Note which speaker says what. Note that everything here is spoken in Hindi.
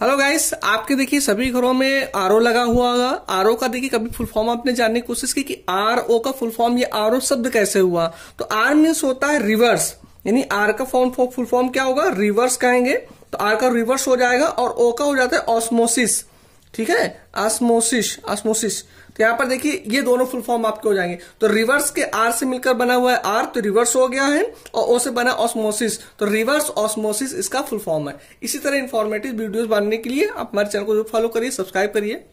Speaker 1: हेलो गाइस आपके देखिए सभी घरों में आर लगा हुआ होगा आर का देखिए कभी फुल फॉर्म आपने जानने की कोशिश की कि आर ओ का फुल फॉर्म ये आर शब्द कैसे हुआ तो आर मीन्स होता है रिवर्स यानी आर का फॉर्म फुल फॉर्म क्या होगा रिवर्स कहेंगे तो आर का रिवर्स हो जाएगा और ओ का हो जाता है ऑस्मोसिस ठीक है आसमोसिस आसमोसिस तो यहां पर देखिए ये दोनों फुल फॉर्म आपके हो जाएंगे तो रिवर्स के आर से मिलकर बना हुआ है आर तो रिवर्स हो गया है और ओ से बना ऑस्मोसिस तो रिवर्स ऑस्मोसिस इसका फुल फॉर्म है इसी तरह इन्फॉर्मेटिव वीडियोस बनने के लिए आप हमारे चैनल को फॉलो करिए सब्सक्राइब करिए